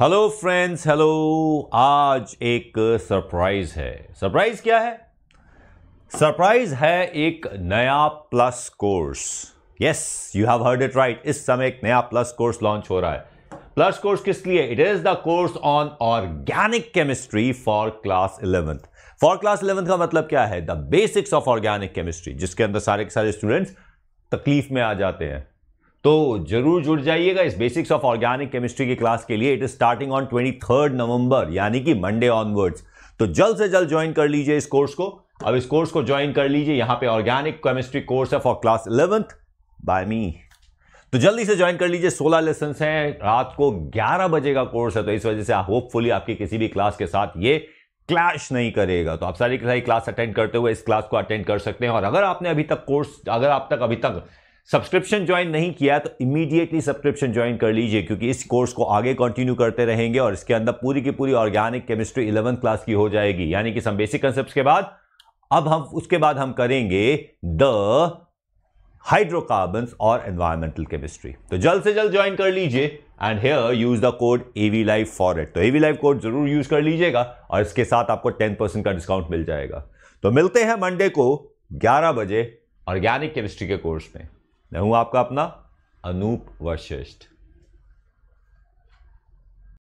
hello friends hello आज एक surprise है सरप्राइज क्या है सरप्राइज है एक नया plus course yes you have heard it right इस समय एक नया प्लस कोर्स लॉन्च हो रहा है प्लस कोर्स किस लिए it is the course on organic chemistry for class eleventh for class eleventh का मतलब क्या है the basics of organic chemistry जिसके अंदर सारे के सारे स्टूडेंट्स तकलीफ में आ जाते हैं तो जरूर जुड़ जाइएगा इस बेसिक्स ऑफ ऑर्गेनिक केमिस्ट्री की क्लास के लिए it is starting on twenty third November यानी कि मंडे ऑनवर्ड्स तो जल्द से जल्द ज्वाइन कर लीजिए इस कोर्स को अब इस कोर्स को ज्वाइन कर लीजिए यहां पे ऑर्गेनिक केमिस्ट्री कोर्स है for class eleventh by me तो जल्दी से ज्वाइन कर लीजिए सोलह लेसन हैं रात को ग्यारह बजे का कोर्स है तो इस वजह से होपफुली आपकी किसी भी क्लास के साथ ये क्लैश नहीं करेगा तो आप सारी सारी क्लास अटेंड करते हुए इस क्लास को अटेंड कर सकते हैं और अगर आपने अभी तक कोर्स अगर आप तक अभी तक सब्सक्रिप्शन ज्वाइन नहीं किया तो इमीडिएटली सब्सक्रिप्शन ज्वाइन कर लीजिए क्योंकि इस कोर्स को आगे कंटिन्यू करते रहेंगे और इसके अंदर पूरी की पूरी ऑर्गेनिक केमिस्ट्री इलेवंथ क्लास की हो जाएगी यानी कि सम बेसिक कंसेप्ट के बाद अब हम उसके बाद हम करेंगे द हाइड्रोकार्बन और एनवायरमेंटल केमिस्ट्री तो जल्द से जल्द ज्वाइन कर लीजिए and here use the code AV life for it तो एवी लाइफ कोड जरूर यूज कर लीजिएगा और इसके साथ आपको टेन परसेंट का डिस्काउंट मिल जाएगा तो मिलते हैं मंडे को ग्यारह बजे ऑर्गेनिक केमिस्ट्री के कोर्स में मैं हूं आपका अपना अनूप वशिष्ठ